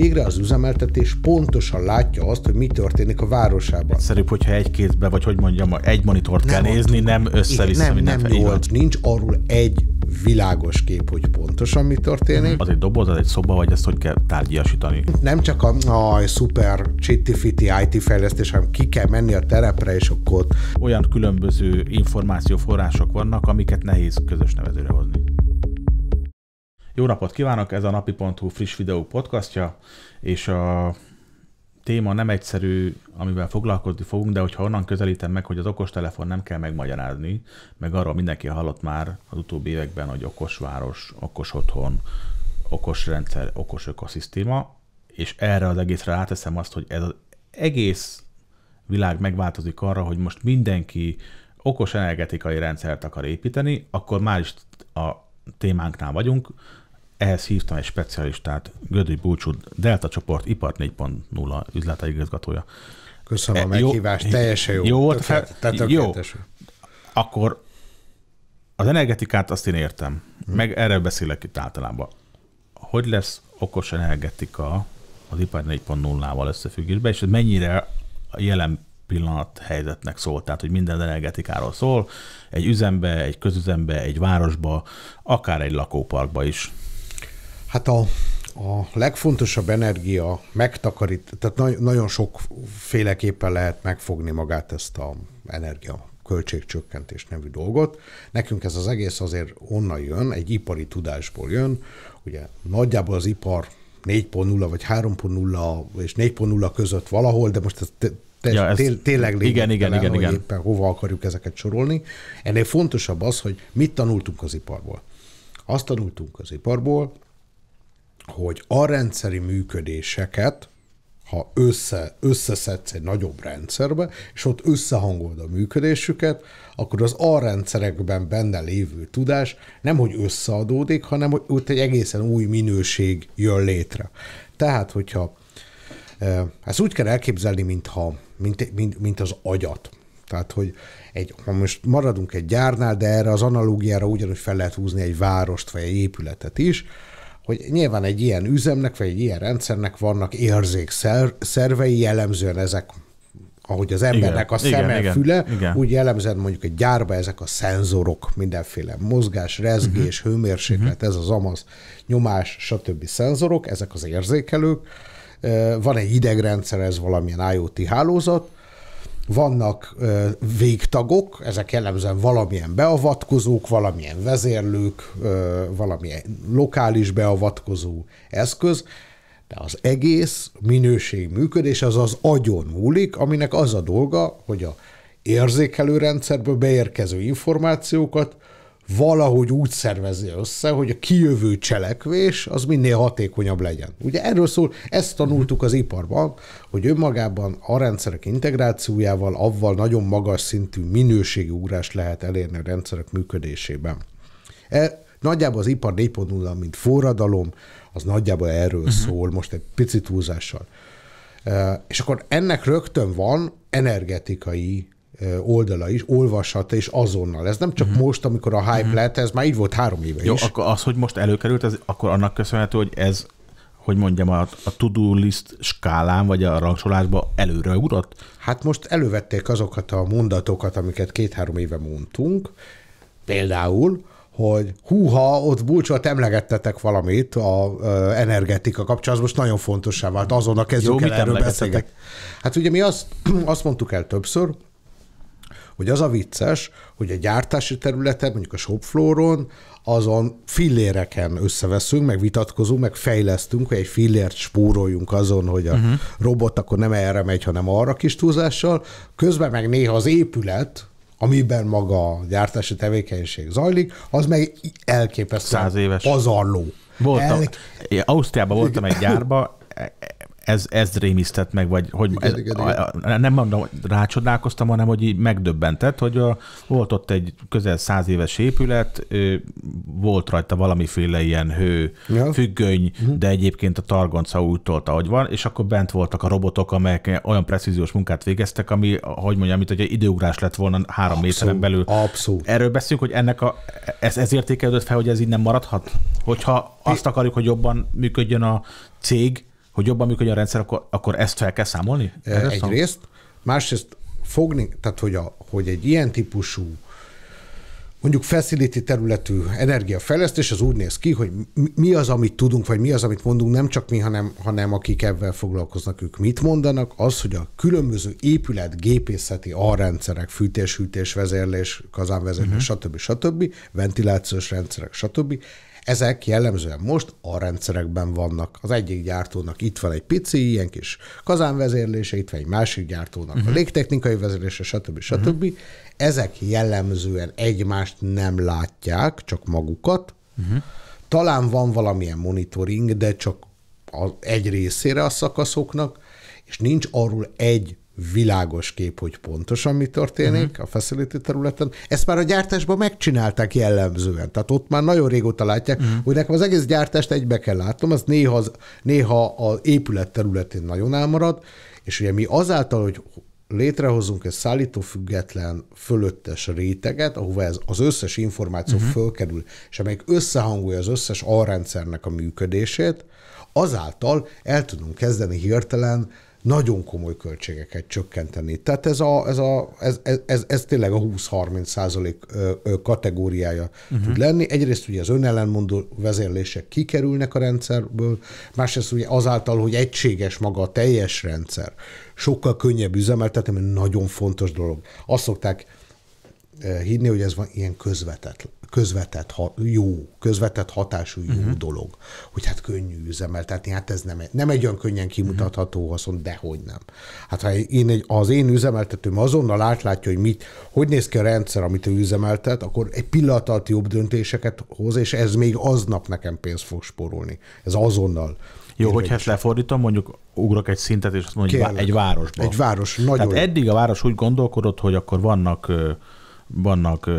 végre az üzemeltetés pontosan látja azt, hogy mi történik a városában. Egyszerűbb, hogyha egy kézbe, vagy hogy mondjam, egy monitort nem kell nézni, nem össze-vissza nem, nem, nem nyolc, nincs arról egy világos kép, hogy pontosan mi történik. Az egy doboz, az egy szoba, vagy ezt hogy kell tárgyasítani? Nem csak a, a szuper csitti-fiti IT fejlesztés, hanem ki kell menni a terepre, és akkor ott... Olyan különböző információforrások vannak, amiket nehéz közös nevezőre hozni. Jó napot kívánok, ez a napi.hu friss videó podcastja, és a téma nem egyszerű, amivel foglalkozni fogunk, de hogyha onnan közelítem meg, hogy az okostelefon nem kell megmagyarázni, meg arról mindenki hallott már az utóbbi években, hogy okos város, okos otthon, okos rendszer, okos ökoszisztéma, és erre az egészre ráteszem azt, hogy ez az egész világ megváltozik arra, hogy most mindenki okos energetikai rendszert akar építeni, akkor már is a témánknál vagyunk, ehhez hívtam egy specialistát, Gödő Búcsú, Delta csoport Ipart 4.0 igazgatója. Köszönöm e, a meghívást, jó, teljesen jó. Jó volt, hát Tökélet, tehát jó. Akkor az energetikát azt én értem, hmm. meg erre beszélek itt általában. Hogy lesz okos energetika az ipar 4.0-val összefüggésben, és mennyire a jelen pillanat helyzetnek szól, tehát hogy minden energetikáról szól, egy üzembe, egy közüzembe, egy városba, akár egy lakóparkba is. Hát a, a legfontosabb energia megtakarít, tehát na- nagyon sokféleképpen lehet megfogni magát ezt a energia költségcsökkentés nevű dolgot. Nekünk ez az egész azért onnan jön, egy ipari tudásból jön, ugye nagyjából az ipar 4.0 vagy 3.0 és 4.0 között valahol, de most ez te, te, ja, ez tényleg lényegtelen, igen, igen, igen, igen. éppen hova akarjuk ezeket sorolni. Ennél fontosabb az, hogy mit tanultunk az iparból. Azt tanultunk az iparból, hogy a rendszeri működéseket, ha össze, összeszedsz egy nagyobb rendszerbe, és ott összehangolod a működésüket, akkor az A rendszerekben benne lévő tudás nem hogy összeadódik, hanem hogy ott egy egészen új minőség jön létre. Tehát, hogyha e, ezt úgy kell elképzelni, mintha, mint, mint, mint az agyat. Tehát, hogy egy, ha most maradunk egy gyárnál, de erre az analógiára ugyanúgy fel lehet húzni egy várost vagy egy épületet is, hogy nyilván egy ilyen üzemnek, vagy egy ilyen rendszernek vannak érzékszervei, jellemzően ezek ahogy az embernek igen, a szeme, igen, füle, igen. úgy jellemzően mondjuk egy gyárba ezek a szenzorok, mindenféle mozgás, rezgés, uh-huh. hőmérséklet, uh-huh. ez az amaz, nyomás, stb. szenzorok, ezek az érzékelők. Van egy idegrendszer, ez valamilyen IoT hálózat, vannak végtagok, ezek jellemzően valamilyen beavatkozók, valamilyen vezérlők, valamilyen lokális beavatkozó eszköz, de az egész minőség működés az az agyon múlik, aminek az a dolga, hogy a érzékelő rendszerből beérkező információkat valahogy úgy szervezi össze, hogy a kijövő cselekvés az minél hatékonyabb legyen. Ugye erről szól, ezt tanultuk az iparban, hogy önmagában a rendszerek integrációjával avval nagyon magas szintű minőségi úrást lehet elérni a rendszerek működésében. E, nagyjából az ipar 4.0, mint forradalom, az nagyjából erről uh-huh. szól, most egy picit túlzással. E, és akkor ennek rögtön van energetikai oldala is, olvashatta, és azonnal. Ez nem csak uh-huh. most, amikor a hype uh-huh. lett, ez már így volt három éve Jó, is. akkor az, hogy most előkerült, ez akkor annak köszönhető, hogy ez hogy mondjam, a, a to-do list skálán, vagy a rangsorolásban előre urat? Hát most elővették azokat a mondatokat, amiket két-három éve mondtunk, például, hogy húha, ott búcsot emlegettetek valamit a ö, energetika kapcsán, az most nagyon fontossá vált, azonnal kezdjük el erről Hát ugye mi azt, azt mondtuk el többször, hogy az a vicces, hogy a gyártási területen, mondjuk a shopflooron, azon filléreken összeveszünk, meg vitatkozunk, meg fejlesztünk, hogy egy fillért spóroljunk azon, hogy a uh-huh. robot akkor nem erre megy, hanem arra kis túlzással. Közben meg néha az épület, amiben maga a gyártási tevékenység zajlik, az meg elképesztően pazarló. Voltam. El... Ausztriában voltam egy gyárba, ez, ez rémisztett meg, vagy hogy igen, ez, igen, igen. nem mondom, rácsodálkoztam, hanem hogy így megdöbbentett, hogy a, volt ott egy közel száz éves épület, volt rajta valamiféle ilyen hő, ja. függöny, uh-huh. de egyébként a targonca úgy tolta, ahogy van, és akkor bent voltak a robotok, amelyek olyan precíziós munkát végeztek, ami, hogy mondjam, mint hogy egy időugrás lett volna három abszolút, méteren belül. Abszolút. Erről beszélünk, hogy ennek a, ez, ez értékelődött fel, hogy ez így nem maradhat? Hogyha azt akarjuk, hogy jobban működjön a cég, hogy jobban működjön a rendszer, akkor, akkor ezt fel kell számolni? E, egyrészt. Másrészt fogni, tehát hogy, a, hogy egy ilyen típusú mondjuk facility területű energiafejlesztés, az úgy néz ki, hogy mi az, amit tudunk, vagy mi az, amit mondunk, nem csak mi, hanem, hanem akik ebben foglalkoznak, ők mit mondanak, az, hogy a különböző épület, gépészeti rendszerek fűtés, hűtés, vezérlés, kazánvezérlés, uh-huh. stb. stb., ventilációs rendszerek, stb. Ezek jellemzően most a rendszerekben vannak. Az egyik gyártónak itt van egy pici, ilyen kis kazánvezérlése, itt van egy másik gyártónak uh-huh. a mhm. légtechnikai vezérlése, stb. Mhm. stb. Uh-huh. Ezek jellemzően egymást nem látják, csak magukat. Uh-huh. Talán van valamilyen monitoring, de csak egy részére a szakaszoknak, és nincs arról egy világos kép, hogy pontosan mi történik uh-huh. a facility területen. Ezt már a gyártásban megcsinálták jellemzően. Tehát ott már nagyon régóta látják, uh-huh. hogy nekem az egész gyártást egybe kell látnom, az néha néha az épület területén nagyon elmarad, és ugye mi azáltal, hogy létrehozunk egy szállítófüggetlen fölöttes réteget, ahova ez az összes információ uh-huh. fölkerül, és amelyik összehangolja az összes alrendszernek a működését, azáltal el tudunk kezdeni hirtelen nagyon komoly költségeket csökkenteni. Tehát ez, a, ez, a, ez, ez, ez, ez tényleg a 20-30 százalék kategóriája uh-huh. tud mhm. lenni. Egyrészt ugye az önellenmondó vezérlések kikerülnek a rendszerből, másrészt ugye azáltal, hogy egységes maga a teljes rendszer, sokkal könnyebb üzemeltetni, mert nagyon fontos dolog. Azt szokták Eh, hinni, hogy ez van ilyen közvetett, közvetett ha, jó, közvetett hatású jó uh-huh. dolog, hogy hát könnyű üzemeltetni, hát ez nem, nem egy olyan könnyen mhm. kimutatható uh de haszon, dehogy nem. Hát ha én egy, az én üzemeltetőm azonnal átlátja, hogy mit, hogy néz ki a rendszer, amit ő üzemeltet, akkor egy pillanat alatt jobb döntéseket hoz, és ez még aznap nekem pénzt fog spórolni. Ez azonnal. Jó, hogy ezt lefordítom, mondjuk ugrok egy szintet, és azt mondjuk Kérlek. egy városba. Egy város, nagyon. Tehát eddig a város úgy gondolkodott, hogy akkor vannak vannak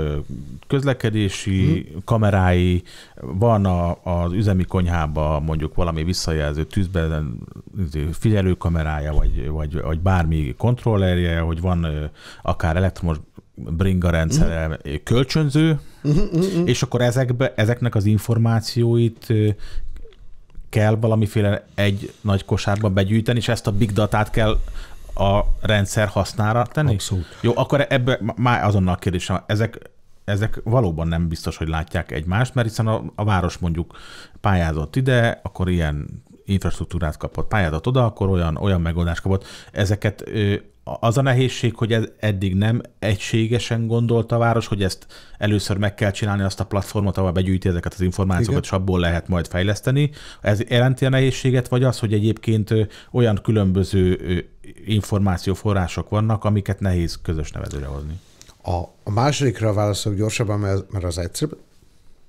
közlekedési hmm. kamerái, van a, az üzemi konyhában mondjuk valami visszajelző tűzben izé, figyelő kamerája, vagy, vagy, vagy bármi kontrollerje, hogy van akár elektromos bringa rendszere hmm. kölcsönző, hmm. és akkor ezekbe, ezeknek az információit kell valamiféle egy nagy kosárba begyűjteni, és ezt a big datát kell a rendszer hasznára tenni? Abszolút. Jó, akkor ebbe már azonnal kérdésem, ezek, ezek valóban nem biztos, hogy látják egymást, mert hiszen a, a város mondjuk pályázott ide, akkor ilyen infrastruktúrát kapott, pályázat oda, akkor olyan, olyan megoldást kapott. Ezeket ö, az a nehézség, hogy ez eddig nem egységesen gondolt a város, hogy ezt először meg kell csinálni azt a platformot, ahol begyűjti ezeket az információkat, Igen. és abból lehet majd fejleszteni. Ez jelenti a nehézséget, vagy az, hogy egyébként olyan különböző információforrások vannak, amiket nehéz közös nevezőre hozni? A, a másodikra válaszolok gyorsabban, mert az egyszerűbb.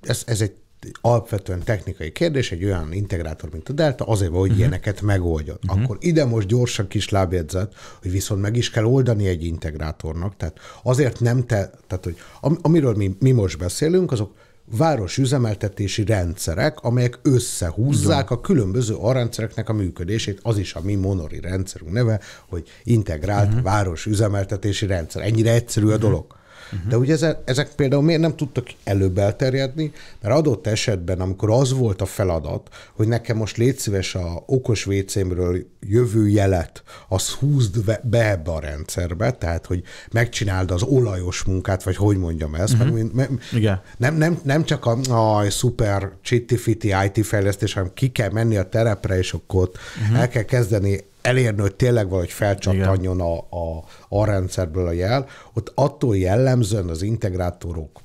Ez, ez egy alapvetően technikai kérdés, egy olyan integrátor, mint a Delta, azért, hogy uh-huh. ilyeneket megoldjon. Uh-huh. Akkor ide most gyorsan kis lábjegyzet, hogy viszont meg is kell oldani egy integrátornak, tehát azért nem te, tehát hogy am, amiről mi, mi most beszélünk, azok városüzemeltetési rendszerek, amelyek összehúzzák a különböző arrendszereknek a működését. Az is a mi monori rendszerünk neve, hogy integrált uh-huh. Mhm. városüzemeltetési rendszer. Ennyire egyszerű uh-huh. a dolog. Uh-huh. De ugye ezek, ezek például miért nem tudtak előbb elterjedni? Mert adott esetben, amikor az volt a feladat, hogy nekem most légy szíves a okos vécémről jövő jelet, az húzd be ebbe a rendszerbe, tehát hogy megcsináld az olajos munkát, vagy hogy mondjam ezt, uh-huh. mert, mhm. mert Igen. Nem, nem, nem csak a, a szuper csitti-fiti IT fejlesztés, hanem ki kell menni a terepre, és akkor ott uh-huh. el kell kezdeni elérni, hogy tényleg valahogy felcsattanjon a, a, a rendszerből a jel, ott attól jellemzően az integrátorok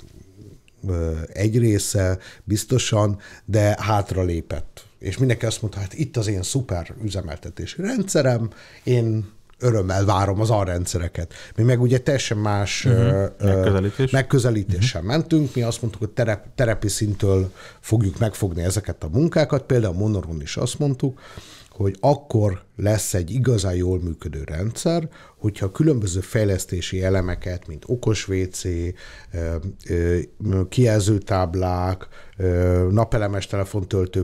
egy része biztosan, de hátra lépett. És mindenki azt mondta, hát itt az én szuper üzemeltetési rendszerem, én örömmel várom az arrendszereket. Mi meg ugye teljesen más uh-huh. megközelítés. megközelítéssel uh-huh. Mhm. mentünk, mi azt mondtuk, hogy terep, terepi szintől fogjuk megfogni ezeket a munkákat, például Monoron is azt mondtuk, hogy akkor lesz egy igazán jól működő rendszer, hogyha különböző fejlesztési elemeket, mint okos WC, kijelzőtáblák, napelemes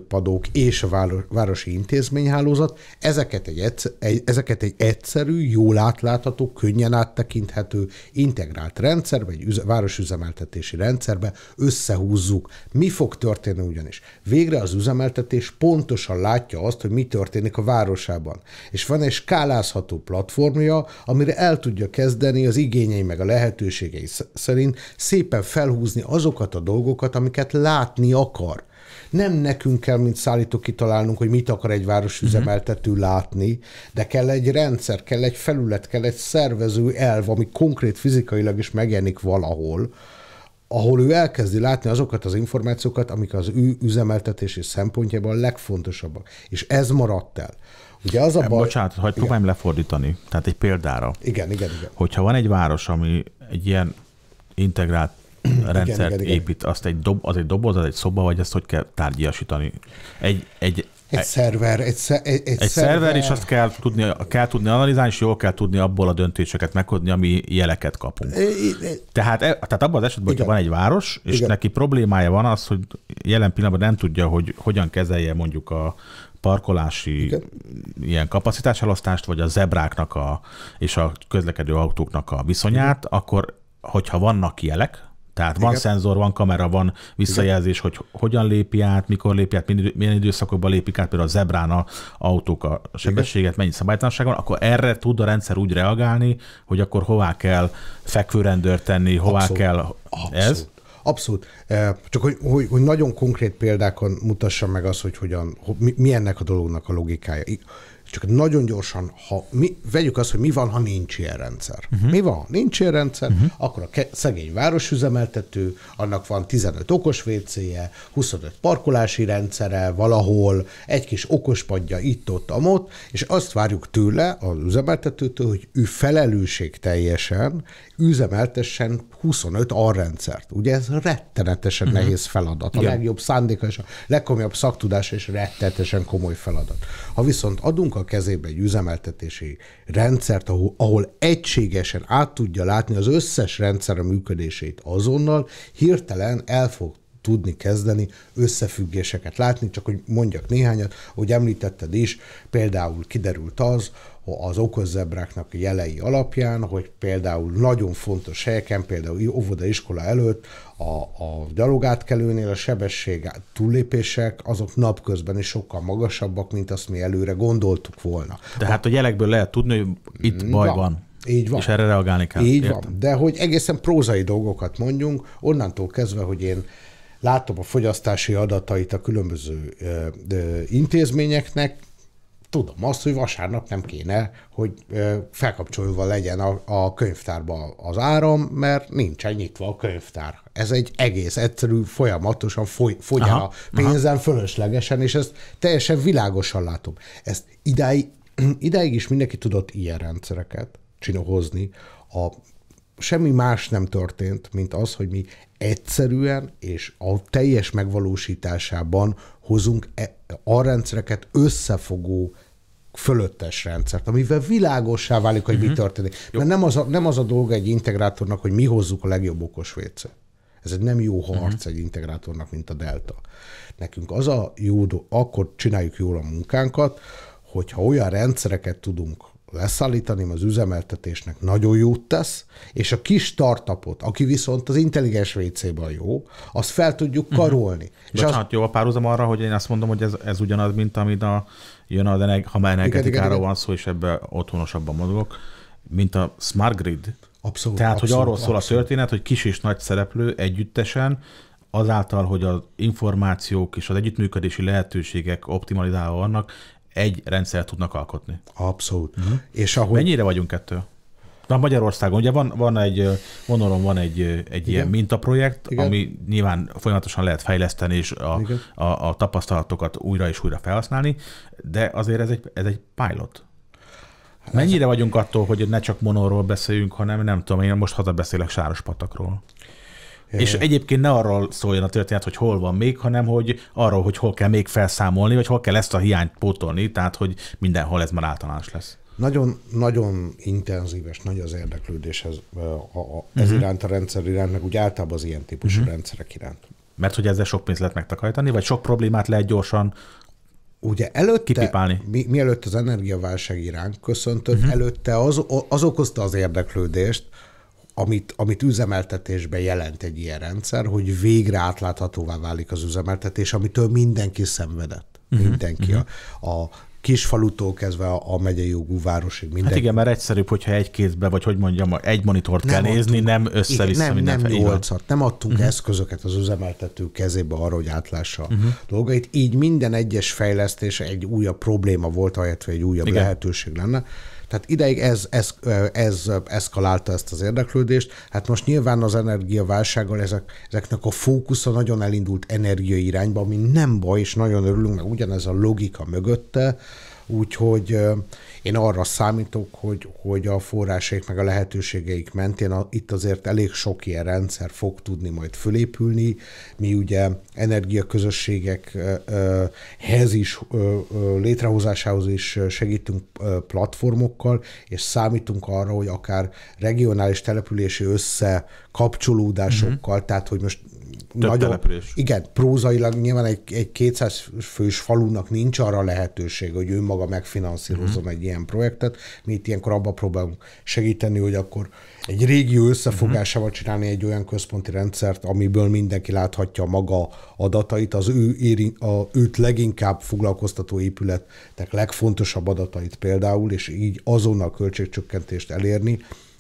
padok és a városi intézményhálózat, ezeket egy, egyszer, ezeket egy egyszerű, jól átlátható, könnyen áttekinthető, integrált rendszerbe, egy városüzemeltetési rendszerbe összehúzzuk. Mi fog történni ugyanis? Végre az üzemeltetés pontosan látja azt, hogy mi történik történik a városában, és van egy skálázható platformja, amire el tudja kezdeni az igényei meg a lehetőségei szerint szépen felhúzni azokat a dolgokat, amiket látni akar. Nem nekünk kell, mint szállító kitalálnunk, hogy mit akar egy városüzemeltető mhm. uh-huh. látni, de kell egy rendszer, kell egy felület, kell egy szervező elv, ami konkrét fizikailag is megjelenik valahol, ahol ő elkezdi látni azokat az információkat, amik az ő üzemeltetési szempontjában legfontosabbak. És ez maradt el. Ugye az a baj... Bocsánat, hogy próbáljam lefordítani. Tehát egy példára. Igen, igen, igen. Hogyha van egy város, ami egy ilyen integrált rendszert igen, igen, igen. épít, azt egy dob, az egy doboz, az egy szoba, vagy ezt hogy kell tárgyasítani? Egy, egy egy, egy szerver, egy, egy, egy, szerver. szerver, és azt kell tudni, kell tudni analizálni, és jól kell tudni abból a döntéseket meghozni, ami jeleket kapunk. É, tehát, e- tehát abban az esetben, hogy van egy város, és Igen. neki problémája van az, hogy jelen pillanatban nem tudja, hogy hogyan kezelje mondjuk a parkolási Igen. ilyen kapacitáselosztást, vagy a zebráknak a, és a közlekedő autóknak a viszonyát, Igen. akkor hogyha vannak jelek, tehát van Igen. szenzor, van kamera, van visszajelzés, Igen. hogy hogyan lépi át, mikor lépi át, milyen időszakokban lépik át, például a zebrán a autók a sebességet, Igen. mennyi szabálytalanság van, akkor erre tud a rendszer úgy reagálni, hogy akkor hová kell fekvőrendőr tenni, hová Abszolút. kell Abszolút. ez. Abszolút. Eh, csak hogy, hogy, hogy nagyon konkrét példákon mutassam meg azt, hogy hogyan, hogy, mi, mi ennek a dolognak a logikája. Csak nagyon gyorsan, ha mi, vegyük azt, hogy mi van, ha nincs ilyen rendszer. Uh-huh. Mi van, ha nincs ilyen rendszer, uh-huh. akkor a ke- szegény városüzemeltető, annak van 15 okos wc 25 parkolási rendszere valahol, egy kis okospadja itt-ott, amott, és azt várjuk tőle, az üzemeltetőtől, hogy ő felelősség teljesen üzemeltessen 25 arrendszert. Ugye ez rettenetesen uh-huh. nehéz feladat. A Igen. legjobb szándéka és a legkomolyabb szaktudása és rettenetesen komoly feladat. Ha viszont adunk a a kezébe egy üzemeltetési rendszert, ahol, ahol egységesen át tudja látni az összes rendszer a működését azonnal, hirtelen el fog tudni kezdeni, összefüggéseket látni, csak hogy mondjak néhányat, hogy említetted is, például kiderült az, az okozzebráknak a jelei alapján, hogy például nagyon fontos helyeken, például óvoda iskola előtt a, a gyalogátkelőnél a sebesség túllépések azok napközben is sokkal magasabbak, mint azt mi előre gondoltuk volna. De hát a jelekből lehet tudni, hogy itt mm, baj van. van. Így van. És erre reagálni kell. Így Értem. van. De hogy egészen prózai dolgokat mondjunk, onnantól kezdve, hogy én látom a fogyasztási adatait a különböző intézményeknek, tudom azt, hogy vasárnap nem kéne, hogy felkapcsolva legyen a, a könyvtárba az áram, mert nincsen nyitva a könyvtár. Ez egy egész egyszerű, folyamatosan fogy aha, a pénzen aha. fölöslegesen, és ezt teljesen világosan látom. Ezt idáig, idáig is mindenki tudott ilyen rendszereket csinohozni, a semmi más nem történt, mint az, hogy mi egyszerűen és a teljes megvalósításában hozunk e, a rendszereket összefogó fölöttes rendszert, amivel világossá válik, hogy uh-huh. mi mhm. történik. Jó. Mert nem az, a, nem az a dolga egy integrátornak, hogy mi hozzuk a legjobb okos wc Ez egy nem jó harc uh-huh. egy integrátornak, mint a Delta. Nekünk az a jó, akkor csináljuk jól a munkánkat, hogyha olyan rendszereket tudunk leszállítani, az üzemeltetésnek nagyon jót tesz, és a kis startupot, aki viszont az intelligens WC-ben jó, azt fel tudjuk mhm. karolni. Uh-huh. És Bocsánat, az... jó a párhuzam arra, hogy én azt mondom, hogy ez, ez ugyanaz, mint amit a, jön a deneg, ha már energetikáról van szó, és ebben otthonosabban mozgok, mint a Smart Grid. Abszolút. Tehát, abszolút, hogy arról szól abszolút. a történet, hogy kis és nagy szereplő együttesen azáltal, hogy az információk és az együttműködési lehetőségek optimalizálva vannak, egy rendszer tudnak alkotni. Abszolút. Uh-huh. És ahogy... Mennyire vagyunk ettől? Na Magyarországon ugye van, van egy, vonalon van egy, egy Igen. ilyen mintaprojekt, Igen. ami nyilván folyamatosan lehet fejleszteni és a, a, a tapasztalatokat újra és újra felhasználni, de azért ez egy, ez egy pilot. Mennyire vagyunk attól, hogy ne csak monorról beszéljünk, hanem nem tudom, én most hazabeszélek Sáros Patakról és egyébként ne arról szóljon a történet, hogy hol van még, hanem hogy arról, hogy hol kell még felszámolni, vagy hol kell ezt a hiányt pótolni, tehát hogy mindenhol ez már általános lesz. Nagyon, nagyon intenzív és nagy az érdeklődés ez, a, a, ez uh-huh. iránt, a rendszer iránt, meg úgy általában az ilyen típusú uh-huh. rendszerek iránt. Mert hogy ezzel sok pénzt lehet megtakarítani, vagy sok problémát lehet gyorsan Ugye előtte, kipipálni. Mi, mielőtt az energiaválság iránt köszöntött, uh-huh. előtte az, az okozta az érdeklődést, amit, amit üzemeltetésben jelent egy ilyen rendszer, hogy végre átláthatóvá válik az üzemeltetés, amitől mindenki szenvedett. Uh-huh, mindenki. Uh-huh. A, a kisfalutól kezdve a, a megyei jogú városig minden. Hát igen, mert egyszerűbb, hogyha egy kézbe, vagy hogy mondjam, egy monitort nem kell adtunk, nézni, nem össze-vissza igen, Nem, nem nyolcat, nem adtunk uh-huh. eszközöket az üzemeltető kezébe arra, hogy átlássa uh-huh. dolgait. Így minden egyes fejlesztés egy újabb probléma volt, ahelyett, hogy egy újabb igen. lehetőség lenne. Tehát ideig ez, ez, ez eszkalálta ezt az érdeklődést. Hát most nyilván az energiaválsággal ezek, ezeknek a fókusza nagyon elindult energia irányba, ami nem baj, és nagyon örülünk, mert ugyanez a logika mögötte, Úgyhogy én arra számítok, hogy, hogy a forrásaik meg a lehetőségeik mentén a, itt azért elég sok ilyen rendszer fog tudni majd fölépülni. Mi ugye energiaközösségekhez is, létrehozásához is segítünk platformokkal, és számítunk arra, hogy akár regionális települési összekapcsolódásokkal, mm-hmm. tehát hogy most több nagyon, település. Igen, prózailag nyilván egy, egy 200 fős falunak nincs arra lehetőség, hogy ő maga megfinanszírozom mm-hmm. egy ilyen projektet. Mi itt ilyenkor abba próbálunk segíteni, hogy akkor egy régió összefogásával mm-hmm. csinálni egy olyan központi rendszert, amiből mindenki láthatja maga adatait, az ő éri, a, őt leginkább foglalkoztató épületek legfontosabb adatait például, és így azonnal költségcsökkentést elérni,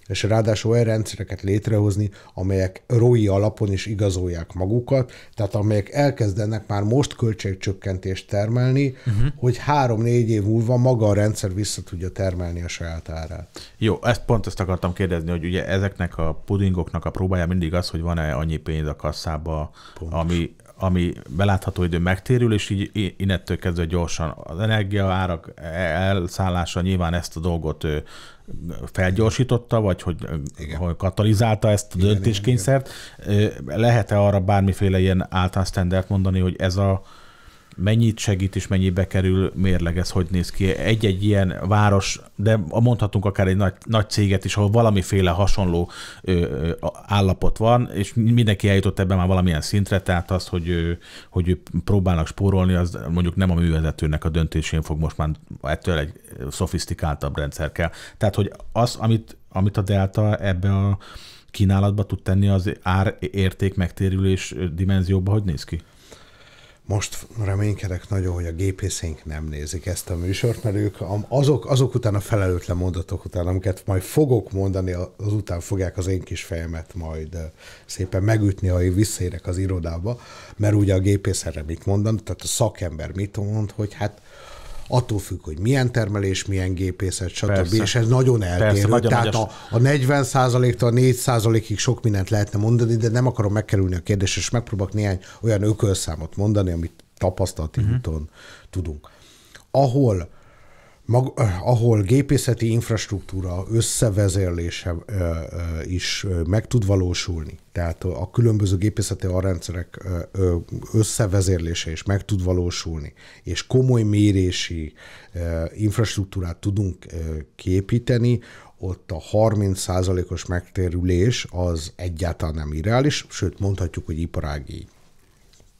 és ráadásul olyan rendszereket létrehozni, amelyek rói alapon is igazolják magukat, tehát amelyek elkezdenek már most költségcsökkentést termelni, uh-huh. hogy három-négy év múlva maga a rendszer vissza tudja termelni a saját árát. Jó, ezt pont ezt akartam kérdezni, hogy ugye ezeknek a pudingoknak a próbája mindig az, hogy van-e annyi pénz a kasszába, pont. ami ami belátható idő megtérül, és így innettől kezdve gyorsan az energiaárak e-, elszállása nyilván ezt a dolgot felgyorsította, vagy hogy, hogy katalizálta ezt a igen, döntéskényszert. Lehet-e arra bármiféle ilyen általános standard mondani, hogy ez a mennyit segít és mennyibe kerül, mérleg ez hogy néz ki. Egy-egy ilyen város, de mondhatunk akár egy nagy, nagy céget is, ahol valamiféle hasonló ö, állapot van, és mindenki eljutott ebben már valamilyen szintre, tehát az, hogy, ö, hogy próbálnak spórolni, az mondjuk nem a művezetőnek a döntésén fog most már ettől egy szofisztikáltabb rendszer kell. Tehát, hogy az, amit, amit a Delta ebbe a kínálatba tud tenni, az ár érték megtérülés dimenzióba, hogy néz ki? most reménykedek nagyon, hogy a gépészénk nem nézik ezt a műsort, mert ők azok, azok után a felelőtlen mondatok után, amiket majd fogok mondani, azután fogják az én kis fejemet majd szépen megütni, ha én visszaérek az irodába, mert ugye a gépész erre mit mondan, tehát a szakember mit mond, hogy hát attól függ, hogy milyen termelés, milyen gépészet, stb. Persze. És ez nagyon eltérő. Persze, nagyon Tehát nagyon a, a 40 tól a 4 ig sok mindent lehetne mondani, de nem akarom megkerülni a kérdést, és megpróbálok néhány olyan ökölszámot mondani, amit tapasztalati uh-huh. Mhm. úton tudunk. Ahol mag, eh, ahol gépészeti infrastruktúra összevezérlése ö, eh, ö, eh, is meg tud valósulni, tehát a különböző gépészeti arrendszerek összevezérlése is meg tud valósulni, és komoly mérési ö, infrastruktúrát tudunk ö, képíteni, ott a 30%-os megtérülés az egyáltalán nem irreális, sőt mondhatjuk, hogy iparági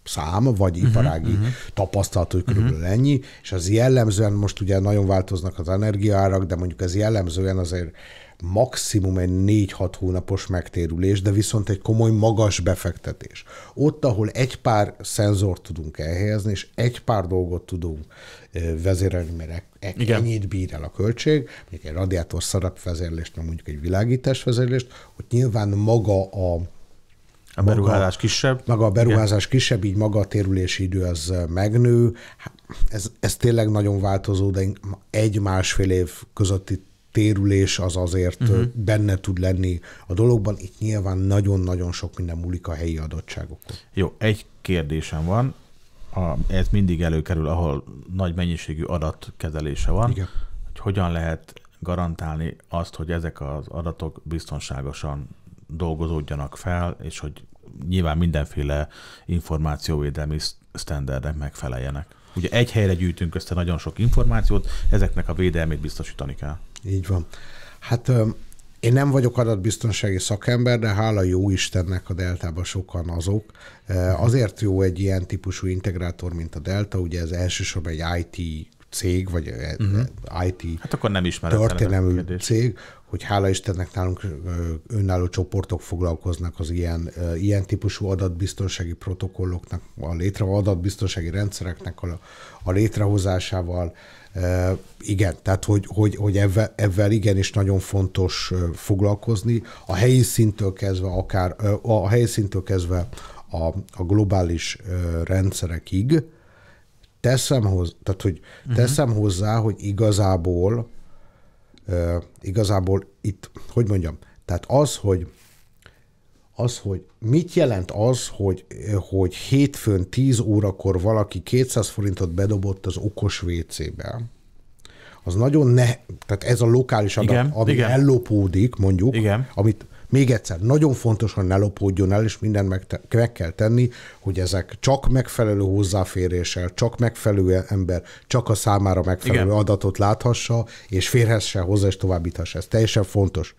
szám, vagy mhm, iparági uh-huh. tapasztalat, hogy mhm. körülbelül uh-huh. ennyi, és az jellemzően most ugye nagyon változnak az energiaárak, de mondjuk ez jellemzően azért maximum egy 4-6 hónapos megtérülés, de viszont egy komoly magas befektetés. Ott, ahol egy pár szenzort tudunk elhelyezni, és egy pár dolgot tudunk vezérelni, mert e- e- Igen. ennyit bír el a költség, mondjuk egy radiátor szarap vezérlést, mondjuk egy világítás vezérlést, ott nyilván maga a a beruházás maga, kisebb. Maga a beruházás igen. kisebb, így maga a térülési idő az megnő. Hát, ez, ez tényleg nagyon változó, de egy-másfél év közötti térülés az azért uh-huh. benne tud lenni a dologban. Itt nyilván nagyon-nagyon sok minden múlik a helyi adottságokon. Jó, egy kérdésem van. A, ez mindig előkerül, ahol nagy mennyiségű adatkezelése van. Igen. Hogy hogyan lehet garantálni azt, hogy ezek az adatok biztonságosan dolgozódjanak fel, és hogy nyilván mindenféle információvédelmi sztenderdek megfeleljenek. Ugye egy helyre gyűjtünk össze nagyon sok információt, ezeknek a védelmét biztosítani kell. Így van. Hát én nem vagyok adatbiztonsági szakember, de hála jó Istennek a Deltában sokan azok. Azért jó egy ilyen típusú integrátor, mint a Delta, ugye ez elsősorban egy IT cég, vagy uh-huh. Eh, mhm. eh, IT hát akkor nem történelmű cég, hogy hála Istennek nálunk önálló csoportok foglalkoznak az ilyen, eh, ilyen típusú adatbiztonsági protokolloknak, a létre adatbiztonsági rendszereknek a, a létrehozásával. E, igen, tehát hogy, hogy, hogy ebben, ebben igenis nagyon fontos foglalkozni, a helyi szinttől kezdve akár, a helyi szinttől kezdve a, a globális rendszerekig, teszem hozzá, tehát, hogy mhm. teszem uh-huh. hozzá, hogy igazából uh, igazából itt, hogy mondjam, tehát az, hogy az, hogy mit jelent az, hogy, hogy hétfőn 10 órakor valaki 200 forintot bedobott az okos WC-be, az nagyon ne, tehát ez a lokális adat, igen, ami igen. ellopódik, mondjuk, igen. amit még egyszer, nagyon fontos, hogy ne lopódjon el, és mindent meg, meg kell tenni, hogy ezek csak megfelelő hozzáféréssel, csak megfelelő ember, csak a számára megfelelő Igen. adatot láthassa, és férhesse hozzá, és továbbíthassa. Ez teljesen fontos.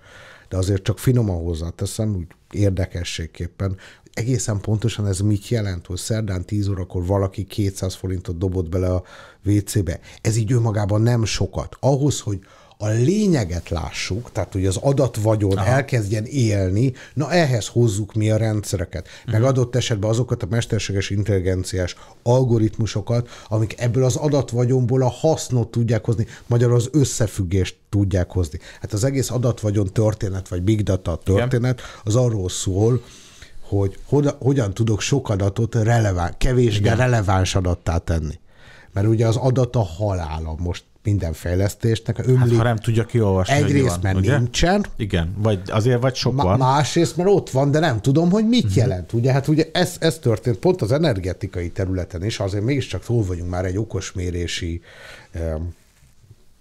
De azért csak finoman hozzáteszem, úgy érdekességképpen, egészen pontosan ez mit jelent, hogy szerdán 10 órakor valaki 200 forintot dobott bele a WC-be. Ez így önmagában nem sokat. Ahhoz, hogy a lényeget lássuk, tehát hogy az adatvagyon Aha. elkezdjen élni, na ehhez hozzuk mi a rendszereket. Meg uh-huh. adott esetben azokat a mesterséges intelligenciás algoritmusokat, amik ebből az adatvagyonból a hasznot tudják hozni, magyarul az összefüggést tudják hozni. Hát az egész adatvagyon történet, vagy big data történet, Igen. az arról szól, hogy hoda, hogyan tudok sok adatot releván, kevésbé releváns adattá tenni. Mert ugye az adat a halála most minden fejlesztésnek ömlik. Hát, ha nem tudja kiolvasni, Egyrészt, mert ugye? nincsen. Igen, vagy azért, vagy sok van. Másrészt, mert ott van, de nem tudom, hogy mit uh-huh. jelent. Ugye, hát ugye ez, ez történt pont az energetikai területen is, azért mégiscsak túl vagyunk már egy okosmérési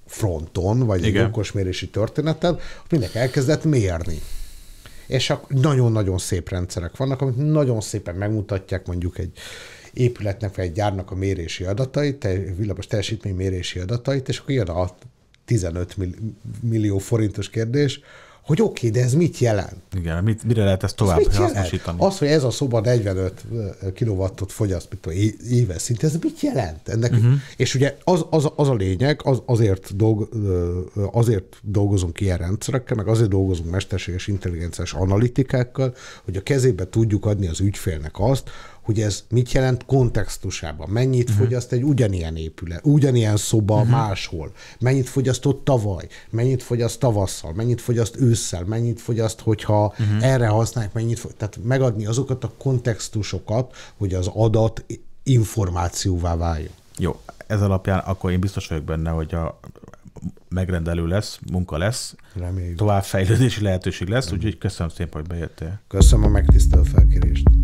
fronton, vagy Igen. egy okosmérési történeten, mindenki elkezdett mérni és nagyon-nagyon szép rendszerek vannak, amit nagyon szépen megmutatják mondjuk egy épületnek vagy egy gyárnak a mérési adatait, villamos teljesítmény mérési adatait, és akkor jön a 15 millió forintos kérdés, hogy oké, okay, de ez mit jelent? Igen, mit, mire lehet ezt tovább ez hasznosítani? Az, hogy ez a szoba 45 kilowattot fogyaszt, mint éves szint, ez mit jelent? Ennek, uh-huh. És ugye az, az, az a lényeg, az, azért, dolg, azért dolgozunk ilyen rendszerekkel, meg azért dolgozunk mesterséges intelligenciás analitikákkal, hogy a kezébe tudjuk adni az ügyfélnek azt, hogy ez mit jelent kontextusában, mennyit uh-huh. fogyaszt egy ugyanilyen épület, ugyanilyen szoba uh-huh. máshol, mennyit fogyasztott tavaly, mennyit fogyaszt tavasszal, mennyit fogyaszt ősszel, mennyit fogyaszt, hogyha uh-huh. erre használják, mennyit fogy... tehát megadni azokat a kontextusokat, hogy az adat információvá váljon. Jó, ez alapján akkor én biztos vagyok benne, hogy a megrendelő lesz, munka lesz, Reméljük. továbbfejlődési lehetőség lesz, Reméljük. úgyhogy köszönöm szépen, hogy bejöttél. Köszönöm a megtisztelő felkérést.